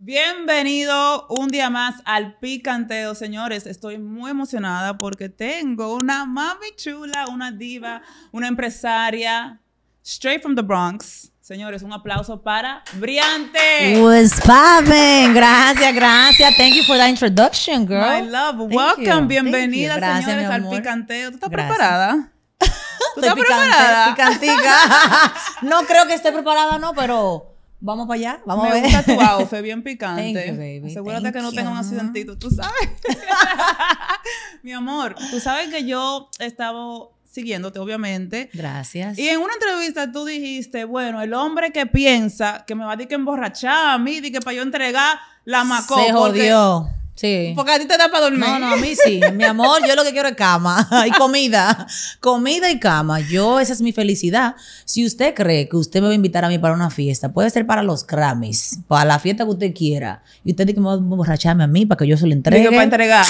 Bienvenido un día más al Picanteo, señores. Estoy muy emocionada porque tengo una mami chula, una diva, una empresaria, straight from the Bronx. Señores, un aplauso para Briante. What's poppin'? Gracias, gracias. Thank you for that introduction, girl. My love, welcome. Bienvenida, señores, al Picanteo. ¿Tú estás preparada? ¿Tú estás preparada? Picantica. no creo que esté preparada, no, pero Vamos para allá, vamos a ver. gusta tu bien picante. You, baby. Asegúrate que no tenga un accidentito, tú sabes. Mi amor, tú sabes que yo estaba siguiéndote, obviamente. Gracias. Y en una entrevista tú dijiste, bueno, el hombre que piensa que me va a decir que emborrachar a mí, de que para yo entregar la macó. Se jodió. Sí. Porque a ti te da para dormir. No, no, a mí sí. Mi amor, yo lo que quiero es cama y comida. Comida y cama. Yo, esa es mi felicidad. Si usted cree que usted me va a invitar a mí para una fiesta, puede ser para los cramis, para la fiesta que usted quiera. Y usted tiene que me va a emborracharme a mí para que yo se lo entregue. Digo, a entregar.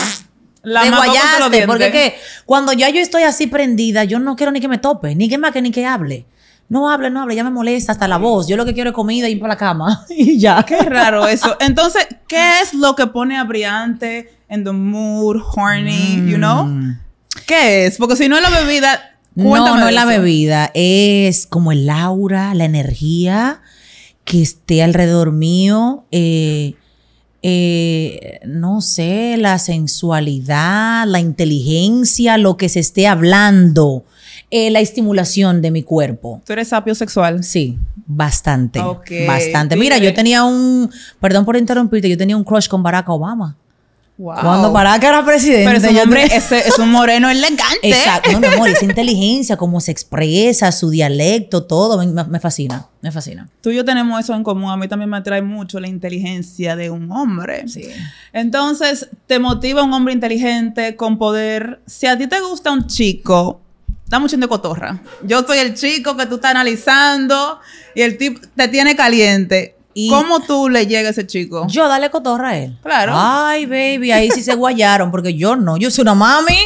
La te guayaste, porque que cuando ya yo estoy así prendida, yo no quiero ni que me tope, ni que más que ni que hable no hable, no habla, ya me molesta hasta la voz. Yo lo que quiero es comida y ir para la cama y ya. Qué raro eso. Entonces, ¿qué es lo que pone a Briante en the mood, horny, you mm. know? ¿Qué es? Porque si no es la bebida, cuéntame. No, no es la bebida, es como el aura, la energía que esté alrededor mío, eh, eh, no sé, la sensualidad, la inteligencia, lo que se esté hablando eh, la estimulación de mi cuerpo. ¿Tú eres sapio sexual? Sí, bastante. bastante. Mira, yo tenía un, perdón por interrumpirte, yo tenía un crush con Barack Obama. Wow. Cuando Barack era presidente. Pero ese hombre, es un moreno elegante. Exacto. No, mi amor, esa inteligencia, cómo se expresa, su dialecto, todo, me, me, fascina. Me fascina. Tú y yo tenemos eso en común. A mí también me atrae mucho la inteligencia de un hombre. Sí. Entonces, te motiva un hombre inteligente, con poder. Si a ti te gusta un chico Estamos mucho de cotorra. Yo soy el chico que tú estás analizando y el tipo te tiene caliente. ¿Cómo tú le llegas a ese chico? Yo dale cotorra a él. Claro. Ay, baby, ahí sí se guayaron, porque yo no. Yo soy una mami.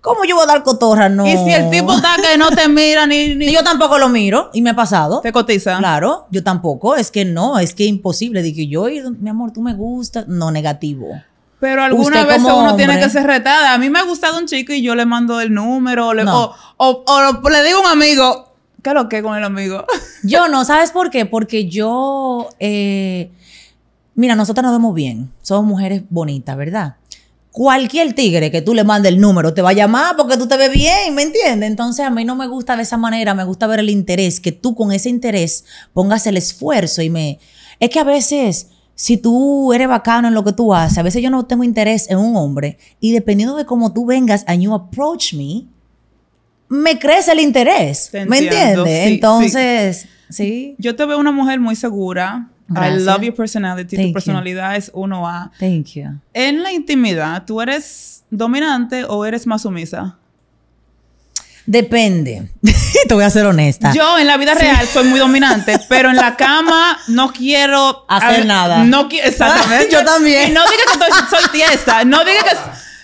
¿Cómo yo voy a dar cotorra? No. Y si el tipo está que no te mira ni, ni... Yo tampoco lo miro y me ha pasado. ¿Te cotiza? Claro, yo tampoco. Es que no, es que imposible. Dije yo, mi amor, tú me gustas. No, negativo. Pero alguna vez uno tiene que ser retada. A mí me ha gustado un chico y yo le mando el número o, le digo a un amigo, ¿qué lo que con el amigo? yo no, ¿sabes por qué? Porque yo, eh, mira, nosotras nos vemos bien, somos mujeres bonitas, ¿verdad? Cualquier tigre que tú le mandes el número te va a llamar porque tú te ves bien, ¿me entiendes? Entonces a mí no me gusta de esa manera, me gusta ver el interés, que tú con ese interés pongas el esfuerzo y me... Es que a veces si tú eres bacano en lo que tú haces, a veces yo no tengo interés en un hombre y dependiendo de cómo tú vengas and you approach me, me crece el interés. ¿Me entiendes? Entonces, sí. Yo te veo una mujer muy segura. I love your personality. tu personalidad es uno a Thank you. En la intimidad, ¿tú eres dominante o eres más sumisa? Depende. Te voy a ser honesta. Yo en la vida real soy muy dominante, pero en la cama no quiero hacer nada. No quiero, exactamente. yo también. no diga que soy, tiesa. No diga que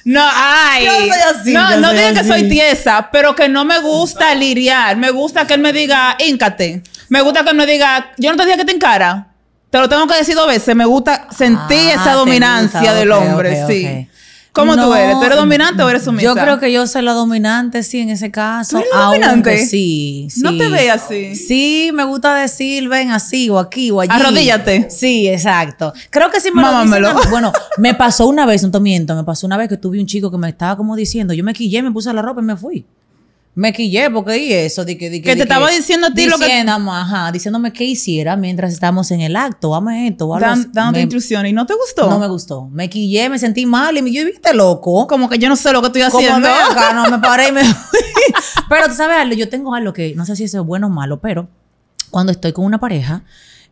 no, ay. Yo soy así, no, que soy tiesa, pero que no me gusta liriar. Me gusta que él me diga, íncate. Me gusta que él me diga, yo no te decía que te encara. Te lo tengo que decir dos veces. Me gusta sentir ah, esa dominancia del hombre, sí. ¿Cómo tú eres? eres dominante o eres sumisa? Yo creo que yo soy la dominante, sí, en ese caso. ¿Tú eres dominante? Sí, sí, No te ve así. Sí, me gusta decir, ven así o aquí o allí. Arrodíllate. Sí, exacto. Creo que sí me lo Bueno, me pasó una vez, no te miento, me pasó una vez que tuve un chico que me estaba como diciendo, yo me quillé, me puse la ropa y me fui me quillé porque y eso. que, te estaba diciendo a ti lo que. Ajá, diciéndome qué hiciera mientras estábamos en el acto. a esto, vamos a... Dándote instrucciones y no te gustó. No me gustó. Me quillé, me sentí mal y me yo viste loco. Como que yo no sé lo que estoy haciendo. Como no me paré y me pero tú sabes algo, yo tengo algo que no sé si eso es bueno o malo, pero cuando estoy con una pareja,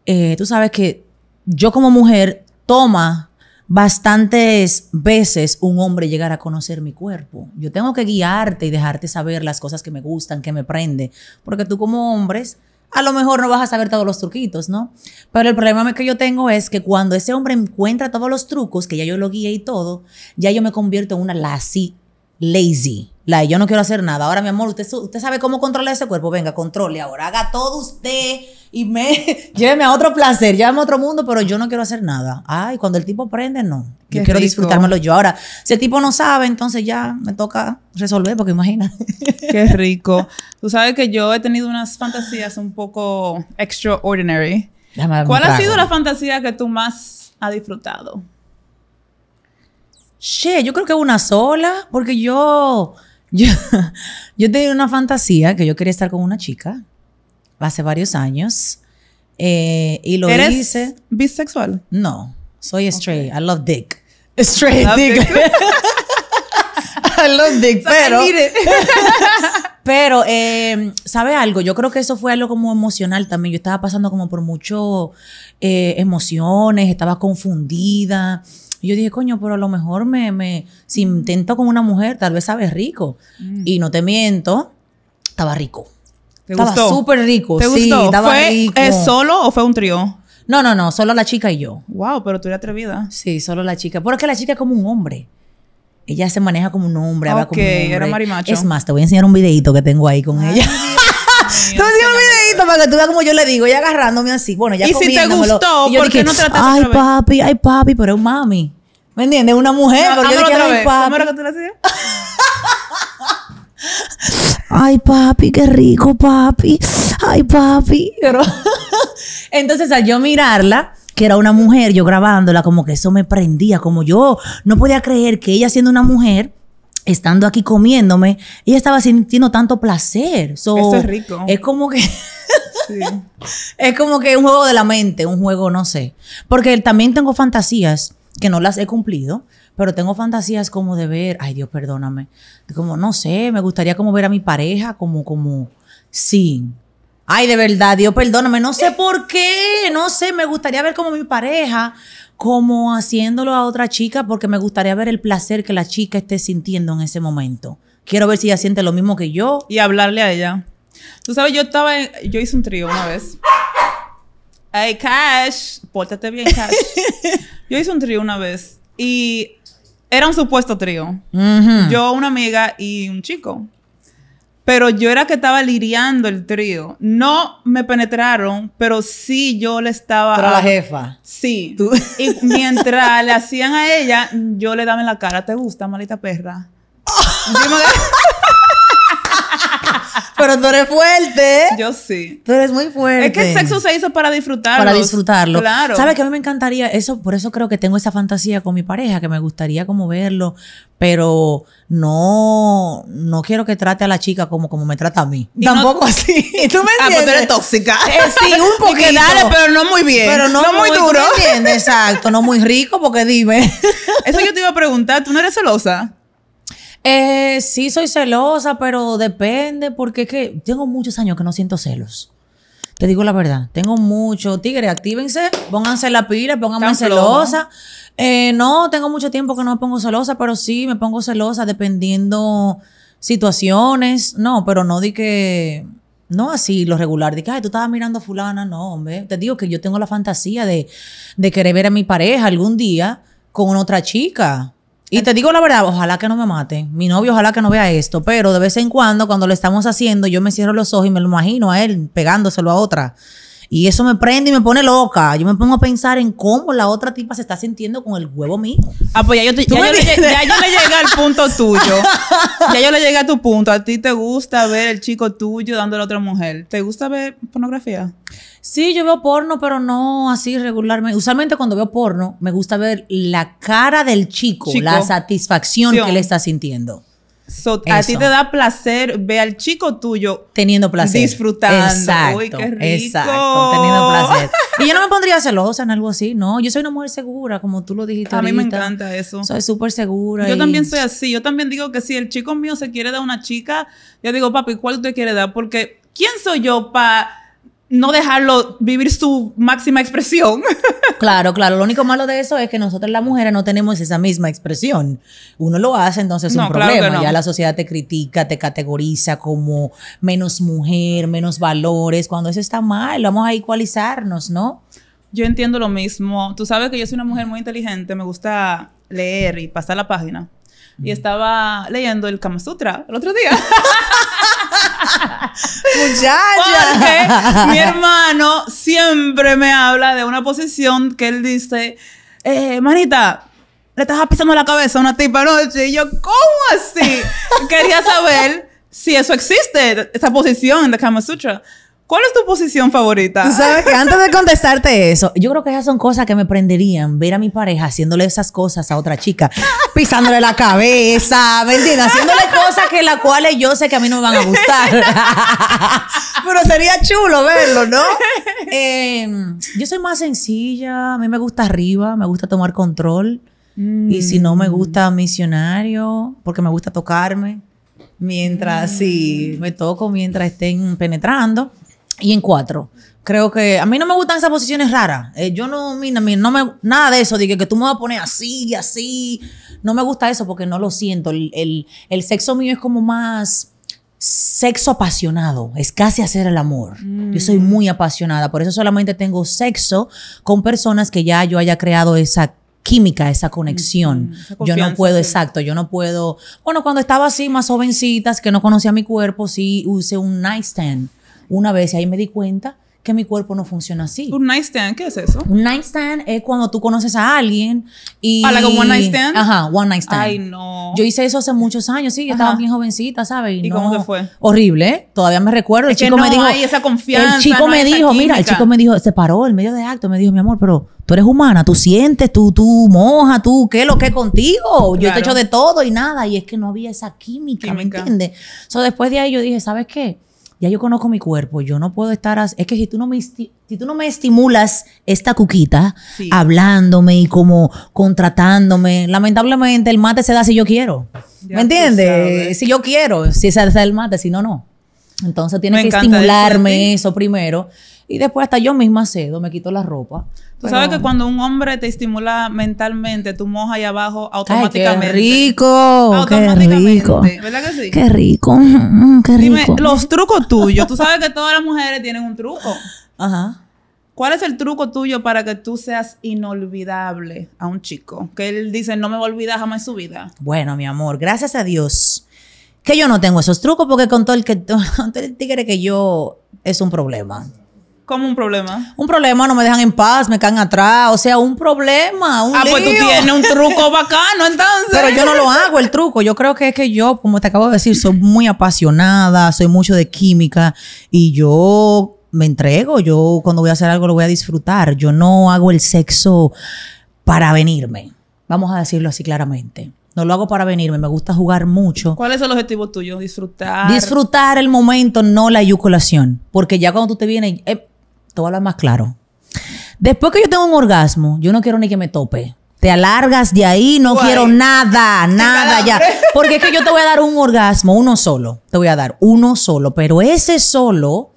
eh, tú sabes que yo como mujer toma bastantes veces un hombre llegar a conocer mi cuerpo. Yo tengo que guiarte y dejarte saber las cosas que me gustan, que me prende, porque tú como hombres a lo mejor no vas a saber todos los truquitos, ¿no? Pero el problema que yo tengo es que cuando ese hombre encuentra todos los trucos, que ya yo lo guié y todo, ya yo me convierto en una lazy, lazy, y yo no quiero hacer nada. Ahora, mi amor, usted, usted sabe cómo controlar ese cuerpo. Venga, controle ahora. Haga todo usted y me lléveme a otro placer, lléveme a otro mundo, pero yo no quiero hacer nada. Ay, cuando el tipo prende, no. yo quiero disfrutármelo yo. Ahora, ese tipo no sabe, entonces ya me toca resolver, porque imagina. Qué rico. Tú sabes que yo he tenido unas fantasías un poco extraordinary. ¿Cuál ha sido la fantasía que tú más has disfrutado? Che, yo creo que una sola, porque yo yo, yo tenía una fantasía que yo quería estar con una chica hace varios años eh, y lo ¿Eres bisexual? No, soy straight. I love dick. Straight dick. I love dick, pero. pero, eh, ¿sabe algo? Yo creo que eso fue algo como emocional también. Yo estaba pasando como por mucho eh, emociones, estaba confundida yo dije, coño, pero a lo mejor me, me si mm. intento con una mujer, tal vez sabe rico. Mm. Y no te miento, estaba rico. estaba súper rico. sí, ¿Fue solo o fue un trío? No, no, no, solo la chica y yo. Wow, pero tú eres atrevida. Sí, solo la chica. Porque la chica es como un hombre. Ella se maneja como un hombre, Era Es más, te voy a enseñar un videito que tengo ahí con ella que tú veas como yo le digo, y agarrándome así. Bueno, ya Y si te gustó, ¿por qué no trataste Ay, otra vez? papi, ay, papi, pero es mami. ¿Me entiendes? Una mujer. yo ay, tú Ay, papi, qué rico, papi. Ay, papi. Pero Entonces, al yo mirarla, que era una mujer, yo grabándola, como que eso me prendía, como yo no podía creer que ella siendo una mujer estando aquí comiéndome, ella estaba sintiendo tanto placer. Eso es rico. Es como que... Es como que un juego de la mente, un juego, no sé. Porque también tengo fantasías que no las he cumplido, pero tengo fantasías como de ver, ay Dios, perdóname, como no sé, me gustaría como ver a mi pareja, como, como, sí. Ay, de verdad, Dios, perdóname, no sé por qué, no sé, me gustaría ver como mi pareja como haciéndolo a otra chica porque me gustaría ver el placer que la chica esté sintiendo en ese momento. Quiero ver si ella siente lo mismo que yo. Y hablarle a ella. Tú sabes, yo estaba, en, yo hice un trío una vez. Hey, Cash, pórtate bien, Cash. yo hice un trío una vez y era un supuesto trío. Yo, una amiga y un chico pero yo era que estaba liriando el trío. No me penetraron, pero sí yo le estaba. Para la jefa. Sí. Y mientras le hacían a ella, yo le daba en la cara, ¿te gusta, malita perra? Pero tú eres fuerte. Yo sí. Tú eres muy fuerte. Es que el sexo se hizo para disfrutarlo. Para disfrutarlo. Claro. ¿Sabes que a mí me encantaría? Eso, por eso creo que tengo esa fantasía con mi pareja, que me gustaría como verlo, pero no, no quiero que trate a la chica como, como me trata a mí. Tampoco así. ¿Y tú me ah, pues entiendes? eres tóxica. Eh, sí, un poquito. pero no muy bien. Pero no, muy, duro. ¿tú Exacto. No muy rico, porque dime. Eso yo te iba a preguntar. ¿Tú no eres celosa? Eh, sí, soy celosa, pero depende, porque es que tengo muchos años que no siento celos. Te digo la verdad, tengo mucho. Tigre, actívense, pónganse la pila, pónganme celosa. Eh, no, tengo mucho tiempo que no me pongo celosa, pero sí me pongo celosa dependiendo situaciones. No, pero no di que. No así, lo regular, de que, ay, tú estabas mirando a fulana, no, hombre. Te digo que yo tengo la fantasía de, de querer ver a mi pareja algún día con otra chica. Y te digo la verdad, ojalá que no me maten. Mi novio, ojalá que no vea esto. Pero de vez en cuando, cuando lo estamos haciendo, yo me cierro los ojos y me lo imagino a él pegándoselo a otra. Y eso me prende y me pone loca. Yo me pongo a pensar en cómo la otra tipa se está sintiendo con el huevo mío. Ah, pues ya yo, ya le, ya llegué al punto tuyo. ya yo le llegué a tu punto. ¿A ti te gusta ver el chico tuyo dándole a otra mujer? ¿Te gusta ver pornografía? Sí, yo veo porno, pero no así regularmente. Usualmente cuando veo porno, me gusta ver la cara del chico, la satisfacción que le está sintiendo a ti te da placer ver al chico tuyo teniendo placer. Disfrutando. Exacto. qué rico. teniendo placer. y yo no me pondría celosa en algo así, no. Yo soy una mujer segura, como tú lo dijiste. A mí me encanta eso. Soy súper segura. Yo también soy así. Yo también digo que si el chico mío se quiere dar a una chica, yo digo, papi, ¿cuál te quiere dar? Porque, ¿quién soy yo para no dejarlo vivir su máxima expresión. Claro, claro. Lo único malo de eso es que nosotros las mujeres no tenemos esa misma expresión. Uno lo hace, entonces es un problema. Ya la sociedad te critica, te categoriza como menos mujer, menos valores. Cuando eso está mal, vamos a igualizarnos, ¿no? Yo entiendo lo mismo. Tú sabes que yo soy una mujer muy inteligente, me gusta leer y pasar la página y estaba leyendo el Kama Sutra el otro día. Muchacha. Porque mi hermano siempre me habla de una posición que él dice, eh, manita, le estás pisando la cabeza a una tipa anoche. Y yo, ¿cómo así? Quería saber si eso existe, esa posición de Kama Sutra. ¿Cuál es tu posición favorita? sabes que antes de contestarte eso, yo creo que esas son cosas que me prenderían ver a mi pareja haciéndole esas cosas a otra chica, pisándole la cabeza, ¿me entiendes? Haciéndole cosas que las cuales yo sé que a mí no me van a gustar. Pero sería chulo verlo, ¿no? Em, yo soy más sencilla, a mí me gusta arriba, me gusta tomar control. Y si no me gusta misionario, porque me gusta tocarme. Mientras, sí, me toco mientras estén penetrando y en cuatro. Creo que a mí no me gustan esas posiciones raras. Eh, yo no, mira, no me, nada de eso, Dije que, tú me vas a poner así y así. No me gusta eso porque no lo siento. El, sexo mío es como más sexo apasionado. Es casi hacer el amor. Yo soy mm. muy apasionada. Por eso solamente tengo sexo con personas que ya yo haya creado esa química, esa conexión. yo no puedo, exacto, yo no puedo. Bueno, cuando estaba así, más jovencitas, que no conocía mi cuerpo, sí usé un nightstand una vez ahí me di cuenta que mi cuerpo no funciona así. ¿Un nightstand qué es eso? Un nightstand es cuando tú conoces a alguien y... ¿Para con un one nightstand? Ajá, one nightstand. Ay, no. Yo hice eso hace muchos años, sí, yo estaba bien jovencita, ¿sabes? ¿Y, cómo te fue? Horrible, ¿eh? Todavía me recuerdo. El chico me dijo... Hay esa confianza, el chico me dijo, mira, el chico me dijo, se paró en medio de acto, me dijo, mi amor, pero tú eres humana, tú sientes, tú, tú mojas, tú, ¿qué es lo que es contigo? Yo te te hecho de todo y nada. Y es que no había esa química, ¿me entiendes? Entonces, después de ahí yo dije, ¿sabes qué? ya yo conozco mi cuerpo, yo no puedo estar, así. es que si tú no me, si tú no me estimulas esta cuquita, hablándome y como contratándome, lamentablemente el mate se da si yo quiero. ¿Me entiendes? Si yo quiero, si se da el mate, si no, no. Entonces tienes que estimularme eso primero. Y después hasta yo misma cedo, me quito la ropa. Tú sabes que cuando un hombre te estimula mentalmente, tú mojas ahí abajo automáticamente. qué rico, qué rico. ¿Verdad que sí? Qué rico, mm, qué rico. Dime, los trucos tuyos. tú sabes que todas las mujeres tienen un truco. Ajá. ¿Cuál es el truco tuyo para que tú seas inolvidable a un chico? Que él dice, no me va a olvidar jamás en su vida. Bueno, mi amor, gracias a Dios que yo no tengo esos trucos porque con todo el, que, todo tigre que yo es un problema. ¿Cómo un problema? Un problema, no me dejan en paz, me caen atrás. O sea, un problema. Un ah, pues tú tienes un truco bacano, entonces. Pero yo no lo hago, el truco. Yo creo que es que yo, como te acabo de decir, soy muy apasionada, soy mucho de química y yo me entrego. Yo cuando voy a hacer algo lo voy a disfrutar. Yo no hago el sexo para venirme. Vamos a decirlo así claramente. No lo hago para venirme, me gusta jugar mucho. ¿Cuál es el objetivo tuyo? Disfrutar. Disfrutar el momento, no la eyaculación. Porque ya cuando tú te vienes, eh, te voy a más claro. Después que yo tengo un orgasmo, yo no quiero ni que me tope. Te alargas de ahí, no quiero nada, nada ya. Porque es que yo te voy a dar un orgasmo, uno solo. Te voy a dar uno solo. Pero ese solo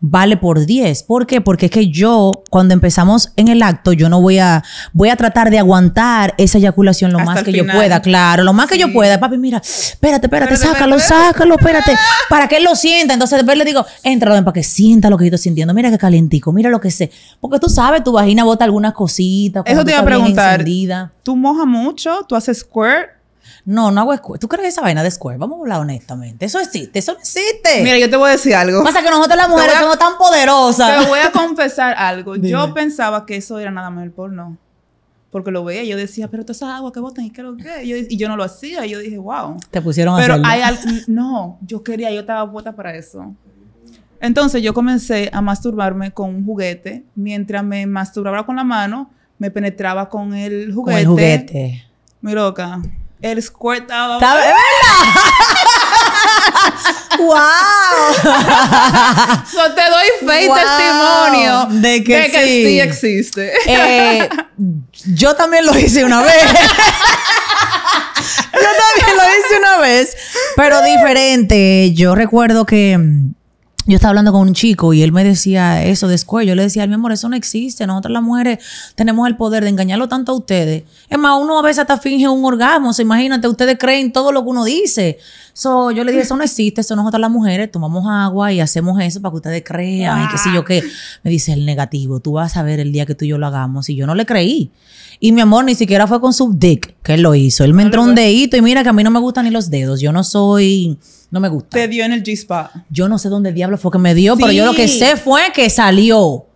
vale por 10. ¿Por qué? Porque es que yo, cuando empezamos en el acto, yo no voy a, voy a tratar de aguantar esa eyaculación lo más que yo pueda, claro, lo más que yo pueda. Papi, mira, espérate, espérate, sácalo, sácalo, espérate, para que él lo sienta. Entonces después le digo, entra, para que sienta lo que yo estoy sintiendo. Mira qué calentico, mira lo que sé. Porque tú sabes, tu vagina bota algunas cositas. Eso te iba a preguntar. ¿Tú mojas mucho? ¿Tú haces squirt? No, no hago square. ¿Tú crees que esa vaina de square? Vamos a hablar honestamente. Eso existe, eso existe. Mira, yo te voy a decir algo. Pasa que nosotros las mujeres somos tan poderosas. Te voy a confesar algo. Yo pensaba que eso era nada más el porno. Porque lo veía, yo decía, pero todas esas agua, que botan y qué lo que. y yo no lo hacía. Y yo dije, wow. Te pusieron pero Pero hay algo. No, yo quería, yo estaba puesta para eso. Entonces yo comencé a masturbarme con un juguete. Mientras me masturbaba con la mano, me penetraba con el juguete. Con el juguete. Mi loca. El squirt estaba... verdad! ¡Wow! te doy fe y testimonio de que, sí. existe. Eh, yo también lo hice una vez. yo también lo hice una vez, pero diferente. Yo recuerdo que mm, yo estaba hablando con un chico y él me decía eso de Square. Yo le decía, mi amor, eso no existe. Nosotras las mujeres tenemos el poder de engañarlo tanto a ustedes. Es más, uno a veces hasta finge un orgasmo. imagínate, ustedes creen todo lo que uno dice. yo le dije, eso no existe. Eso nosotras las mujeres tomamos agua y hacemos eso para que ustedes crean. Y qué sé yo qué. Me dice el negativo. Tú vas a ver el día que tú y yo lo hagamos. Y yo no le creí. Y mi amor, ni siquiera fue con su dick que lo hizo. Él me entró un dedito y mira que a mí no me gustan ni los dedos. Yo no soy no me gusta. Te dio en el G-Spot. Yo no sé dónde diablo fue que me dio, pero yo lo que sé fue que salió.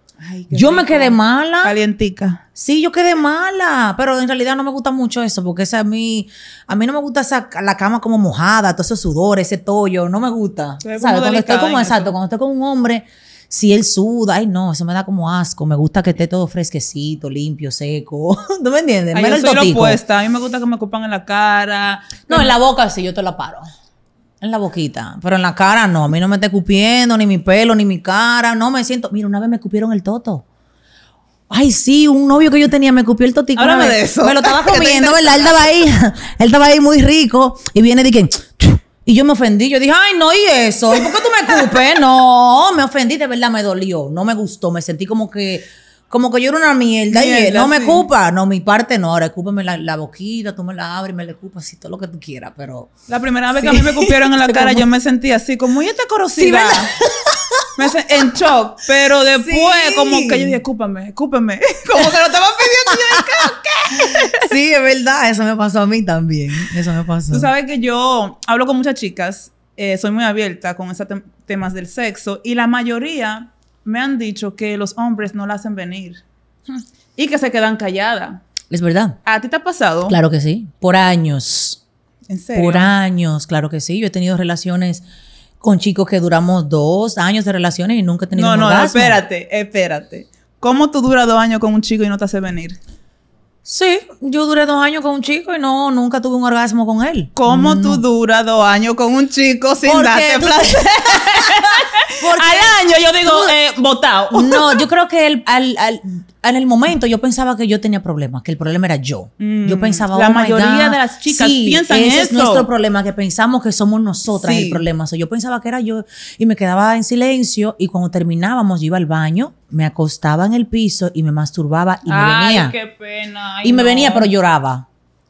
yo me quedé mala. Calientica. Sí, yo quedé mala, pero en realidad no me gusta mucho eso, porque a mí, a mí no me gusta esa, la cama como mojada, todo ese sudor, ese tollo, no me gusta. Cuando estoy como exacto, cuando estoy con un hombre, si él suda, ay no, eso me da como asco, me gusta que esté todo fresquecito, limpio, seco, ¿no me entiendes? me yo lo a mí me gusta que me ocupan en la cara. No, en la boca sí, yo te la paro. En la boquita, pero en la cara no. A mí no me está escupiendo ni mi pelo, ni mi cara. No me siento. Mira, una vez me cupieron el toto. Ay, sí, un novio que yo tenía me cupió el totico. de eso. Me lo estaba comiendo, ¿verdad? Él estaba ahí. Él estaba ahí muy rico. Y viene y dije. Y yo me ofendí. Yo dije, ay, no, ¿y eso? ¿Y por qué tú me cupes? No, me ofendí, de verdad me dolió. No me gustó. Me sentí como que como que yo era una mierda, y no me ocupa. No, mi parte no. Ahora escúpeme la, la, boquita, tú me la abres, me la escupas, Y todo lo que tú quieras, pero... La primera vez que a mí me cupieron en la cara, yo me sentí así, como, ¿y esta corrosiva? me en shock, pero después como que yo dije, escúpame, escúpame, como que lo estaban pidiendo y yo dije, ¿qué? Sí, es verdad, eso me pasó a mí también, eso me pasó. Tú sabes que yo hablo con muchas chicas, eh, soy muy abierta con esos temas del sexo y la mayoría me han dicho que los hombres no la hacen venir y que se quedan callada Es verdad. ¿A ti te ha pasado? Claro que sí, por años. ¿En serio? Por años, claro que sí. Yo he tenido relaciones con chicos que duramos dos años de relaciones y nunca he tenido No, no, espérate, espérate. ¿Cómo tú duras dos años con un chico y no te hace venir? Sí, yo duré dos años con un chico y no, nunca tuve un orgasmo con él. ¿Cómo tú mm. duras dos años con un chico sin darte placer? al año yo digo, eh, No, yo creo que el, al, al, en el momento yo pensaba que yo tenía problemas, que el problema era yo. Yo mm, pensaba, la oh mayoría de las chicas piensan ese es nuestro problema, que pensamos que somos nosotras el problema. yo pensaba que era yo y me quedaba en silencio y cuando terminábamos yo iba al baño, me acostaba en el piso y me masturbaba y me venía. qué pena. y me venía, pero lloraba.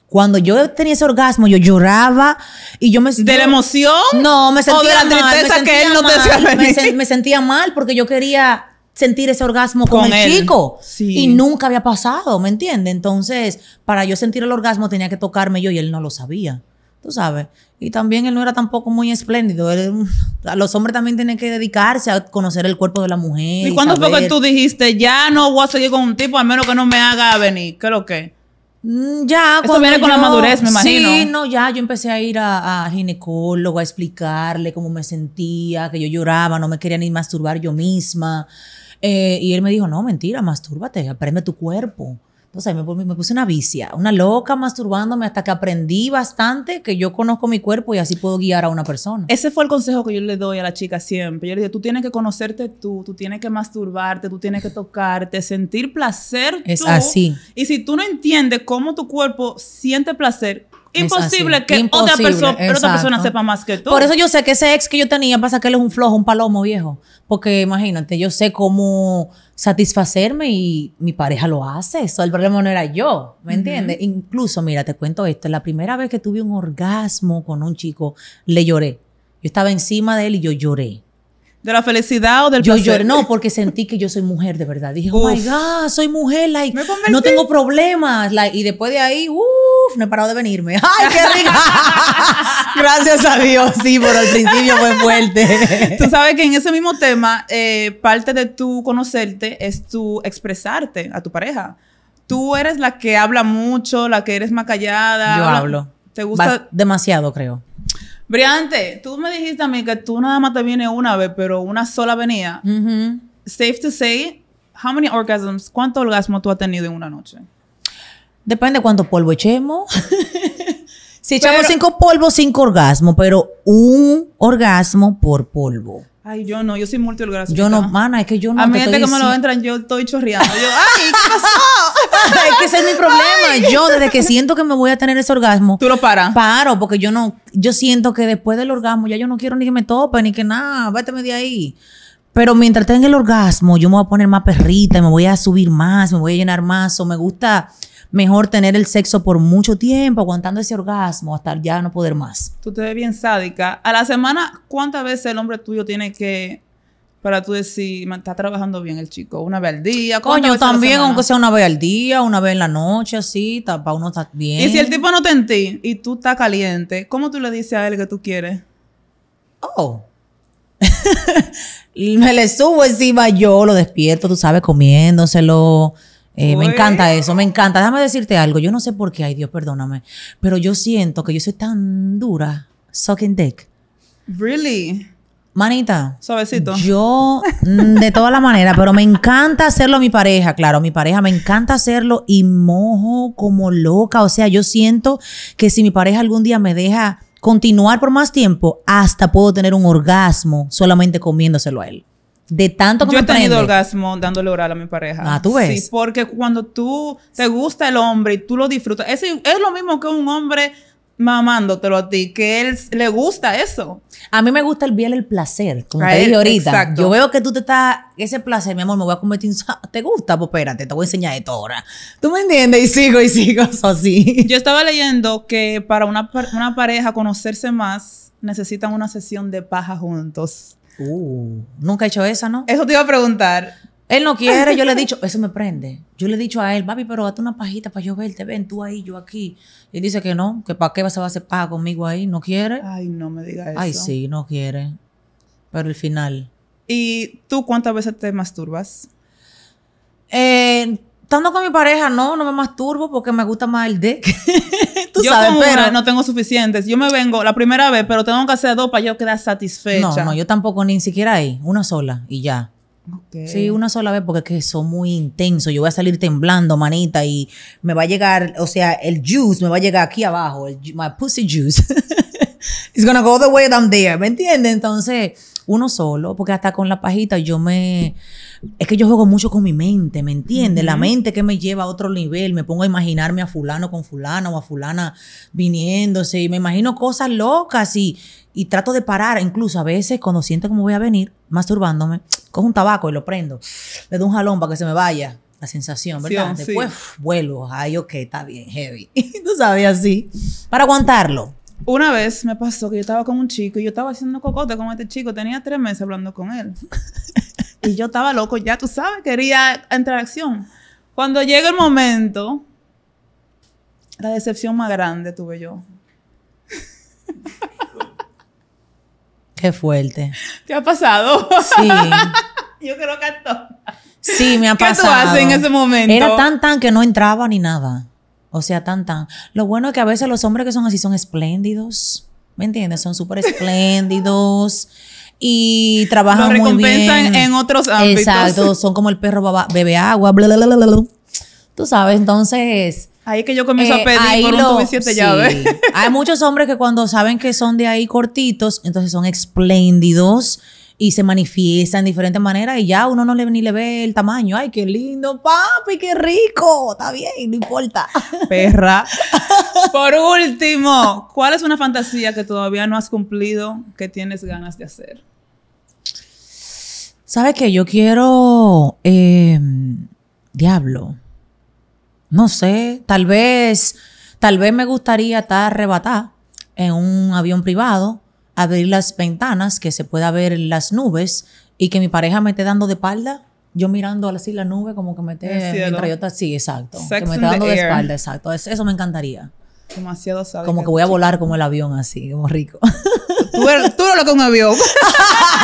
Cuando yo tenía ese orgasmo, yo lloraba y yo me sentía, ¿De la emoción? No, me sentía o de la tristeza que él no te hacía me sentía mal porque yo quería sentir ese orgasmo con, el chico. Y nunca había pasado, ¿me entiendes? Entonces, para yo sentir el orgasmo tenía que tocarme yo y él no lo sabía. Tú sabes. Y también él no era tampoco muy espléndido. los hombres también tienen que dedicarse a conocer el cuerpo de la mujer. ¿Y cuándo fue que tú dijiste, ya no voy a seguir con un tipo a menos que no me haga venir? ¿Qué es lo que? Mm, ya, Eso viene con la madurez, me imagino. Sí, no, ya yo empecé a ir a, ginecólogo a explicarle cómo me sentía, que yo lloraba, no me quería ni masturbar yo misma, eh, y él me dijo, no, mentira, mastúrbate, aprende tu cuerpo. Entonces me, puse una vicia, una loca masturbándome hasta que aprendí bastante que yo conozco mi cuerpo y así puedo guiar a una persona. Ese fue el consejo que yo le doy a la chica siempre. Yo le dije, tú tienes que conocerte tú, tú tienes que masturbarte, tú tienes que tocarte, sentir placer. Es así. Y si tú no entiendes cómo tu cuerpo siente placer, Imposible que otra, persona, sepa más que tú. Por eso yo sé que ese ex que yo tenía Pasa que él es un flojo, un palomo viejo. Porque imagínate, yo sé cómo satisfacerme y mi pareja lo hace. Eso el problema no era yo, ¿me entiendes? Incluso, mira, te cuento esto. La primera vez que tuve un orgasmo con un chico, le lloré. Yo estaba encima de él y yo lloré. ¿De la felicidad o del yo Yo lloré, no, porque sentí que yo soy mujer de verdad. Dije, oh my God, soy mujer, like, no tengo problemas. y después de ahí, uff, no he parado de venirme. ¡Ay, qué rico! Gracias a Dios, sí, pero al principio fue fuerte. Tú sabes que en ese mismo tema, eh, parte de tu conocerte es tu expresarte a tu pareja. Tú eres la que habla mucho, la que eres más callada. Yo hablo. ¿Te gusta? demasiado, creo. Briante, tú me dijiste a mí que tú nada más te vienes una vez, pero una sola venía. Safe to say, how many orgasms, ¿cuánto orgasmo tú has tenido en una noche? Depende cuánto polvo echemos. si echamos cinco polvos, cinco orgasmos, pero un orgasmo por polvo. Ay, yo no, yo soy multiorgásmica. Yo no, mana, es que yo no. A mí, desde que me lo entran, yo estoy chorreando. Yo, ¡ay, qué pasó! es que ese es mi problema. Yo, desde que siento que me voy a tener ese orgasmo. Tú lo paras. Paro, porque yo no. Yo siento que después del orgasmo ya yo no quiero ni que me tope, ni que nada, váteme de ahí. Pero mientras tenga el orgasmo, yo me voy a poner más perrita, me voy a subir más, me voy a llenar más, o me gusta mejor tener el sexo por mucho tiempo, aguantando ese orgasmo hasta ya no poder más. Tú te ves bien sádica. A la semana, ¿cuántas veces el hombre tuyo tiene que para tú decir, está trabajando bien el chico, una vez al día. Coño, también, aunque sea una vez al día, una vez en la noche, así, para uno está bien. Y si el tipo no te en ti y tú estás caliente, ¿cómo tú le dices a él que tú quieres? Oh. Me le subo encima yo, lo despierto, tú sabes, comiéndoselo. Eh, me encanta eso, me encanta. Déjame decirte algo. Yo no sé por qué, ay Dios, perdóname, pero yo siento que yo soy tan dura sucking dick. Really? Manita. Suavecito. Yo, mm, de todas la maneras, pero me encanta hacerlo a mi pareja, claro, mi pareja, me encanta hacerlo y mojo como loca. O sea, yo siento que si mi pareja algún día me deja continuar por más tiempo, hasta puedo tener un orgasmo solamente comiéndoselo a él de tanto que Yo he tenido orgasmo dándole oral a mi pareja. Ah, tú ves. Sí, porque cuando tú te gusta el hombre y tú lo disfrutas, es, lo mismo que un hombre mamándotelo a ti, que él le gusta eso. A mí me gusta el bien el placer, como te dije ahorita. Exacto. Yo veo que tú te estás, ese placer, mi amor, me voy a convertir en... ¿Te gusta? Pues espérate, te voy a enseñar esto ahora. ¿Tú me entiendes? Y sigo y sigo así. Yo estaba leyendo que para una, una pareja conocerse más necesitan una sesión de paja juntos. Uh, nunca he hecho esa, ¿no? Eso te iba a preguntar. Él no quiere, yo le he dicho, eso me prende. Yo le he dicho a él, papi, pero date una pajita para yo verte, ven tú ahí, yo aquí. Y dice que no, que para qué se va a hacer paja conmigo ahí, no quiere. Ay, no me digas eso. Ay, sí, no quiere. Pero el final. ¿Y tú cuántas veces te masturbas? Eh, estando con mi pareja, no, no me masturbo porque me gusta más el deck. yo no tengo suficientes. Yo me vengo la primera vez, pero tengo que hacer dos para yo quedar satisfecha. No, no, yo tampoco, ni siquiera ahí. Una sola y ya. Sí, una sola vez porque es que son muy intenso. Yo voy a salir temblando, manita, y me va a llegar, o sea, el juice me va a llegar aquí abajo, my pussy juice. It's gonna go the way down there, ¿me entiendes? Entonces, uno solo, porque hasta con la pajita yo me es que yo juego mucho con mi mente, ¿me entiendes? La mente que me lleva a otro nivel, me pongo a imaginarme a fulano con fulano o a fulana viniéndose y me imagino cosas locas y, y trato de parar, incluso a veces cuando siento como voy a venir, masturbándome, cojo un tabaco y lo prendo, le doy un jalón para que se me vaya la sensación, ¿verdad? Ah, Después vuelvo, ay, ok, está bien, heavy. Tú sabes, así, para aguantarlo. Una vez me pasó que yo estaba con un chico y yo estaba haciendo cocote con este chico. Tenía tres meses hablando con él. y yo estaba loco, ya tú sabes, quería entrar acción. Cuando llega el momento, la decepción más grande tuve yo. Qué fuerte. ¿Te ha pasado? Sí. yo creo que a Sí, me ha pasado. ¿Qué tú haces en ese momento? Era tan tan que no entraba ni nada. O sea, tan, tan. Lo bueno es que a veces los hombres que son así son espléndidos. ¿Me entiendes? Son súper espléndidos. y trabajan muy bien. recompensan en otros ámbitos. Exacto, son como el perro baba, bebe agua, bla, bla, bla, Tú sabes, entonces. Ahí que yo comienzo a eh, pedir por un siete Hay muchos hombres que cuando saben que son de ahí cortitos, entonces son espléndidos y se manifiesta en diferentes maneras y ya uno no le ni le ve el tamaño. Ay, qué lindo, papi, qué rico. Está bien, no importa. Perra. Por último, ¿cuál es una fantasía que todavía no has cumplido que tienes ganas de hacer? ¿Sabes qué? Yo quiero. Em, diablo. No sé. Tal vez. Tal vez me gustaría estar arrebatada en un avión privado abrir las ventanas, que se pueda ver las nubes y que mi pareja me esté dando de espalda, yo mirando así la nube como que me esté mientras yo está, sí, exacto, que me esté dando de espalda, exacto, eso me encantaría. Como que voy a volar como el avión así, como rico. Tú eres, tú eres lo que vio.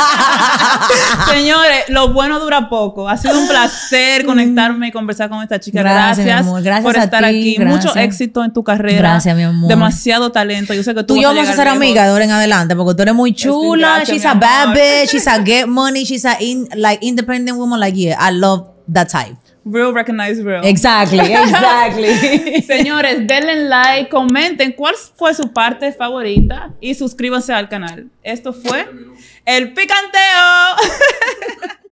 Señores, lo bueno dura poco. Ha sido un placer mm. conectarme y conversar con esta chica. Gracias, por estar aquí. Mucho éxito en tu carrera. Gracias, mi amor. Demasiado talento. Yo sé que tú, tú y yo vamos a ser amigas de ahora en adelante porque tú eres muy chula. she's a bad bitch. She's a get money. She's a like independent woman like you. I love that type. Real recognize real. Exactly, exactly. Señores, denle like, comenten cuál fue su parte favorita y suscríbanse al canal. Esto fue el picanteo.